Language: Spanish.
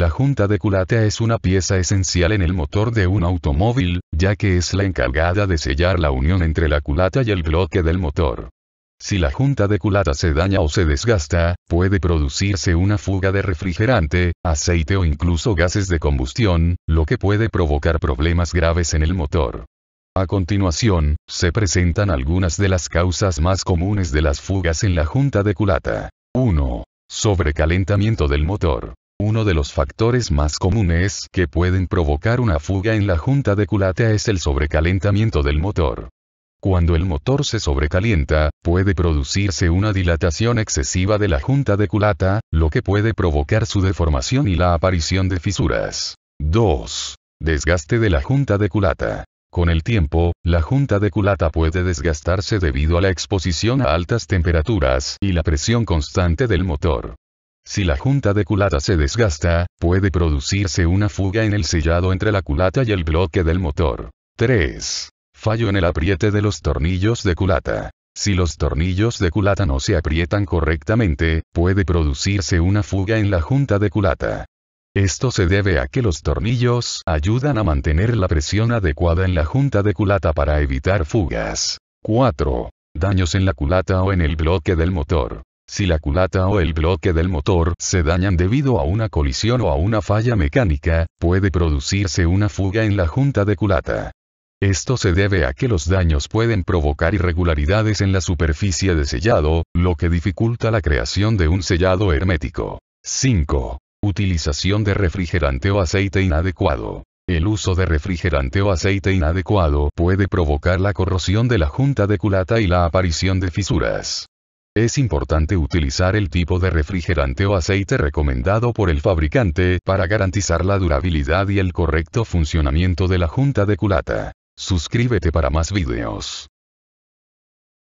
La junta de culata es una pieza esencial en el motor de un automóvil, ya que es la encargada de sellar la unión entre la culata y el bloque del motor. Si la junta de culata se daña o se desgasta, puede producirse una fuga de refrigerante, aceite o incluso gases de combustión, lo que puede provocar problemas graves en el motor. A continuación, se presentan algunas de las causas más comunes de las fugas en la junta de culata. 1. Sobrecalentamiento del motor. Uno de los factores más comunes que pueden provocar una fuga en la junta de culata es el sobrecalentamiento del motor. Cuando el motor se sobrecalienta, puede producirse una dilatación excesiva de la junta de culata, lo que puede provocar su deformación y la aparición de fisuras. 2. Desgaste de la junta de culata. Con el tiempo, la junta de culata puede desgastarse debido a la exposición a altas temperaturas y la presión constante del motor. Si la junta de culata se desgasta, puede producirse una fuga en el sellado entre la culata y el bloque del motor. 3. Fallo en el apriete de los tornillos de culata. Si los tornillos de culata no se aprietan correctamente, puede producirse una fuga en la junta de culata. Esto se debe a que los tornillos ayudan a mantener la presión adecuada en la junta de culata para evitar fugas. 4. Daños en la culata o en el bloque del motor. Si la culata o el bloque del motor se dañan debido a una colisión o a una falla mecánica, puede producirse una fuga en la junta de culata. Esto se debe a que los daños pueden provocar irregularidades en la superficie de sellado, lo que dificulta la creación de un sellado hermético. 5. Utilización de refrigerante o aceite inadecuado. El uso de refrigerante o aceite inadecuado puede provocar la corrosión de la junta de culata y la aparición de fisuras. Es importante utilizar el tipo de refrigerante o aceite recomendado por el fabricante para garantizar la durabilidad y el correcto funcionamiento de la junta de culata. Suscríbete para más videos.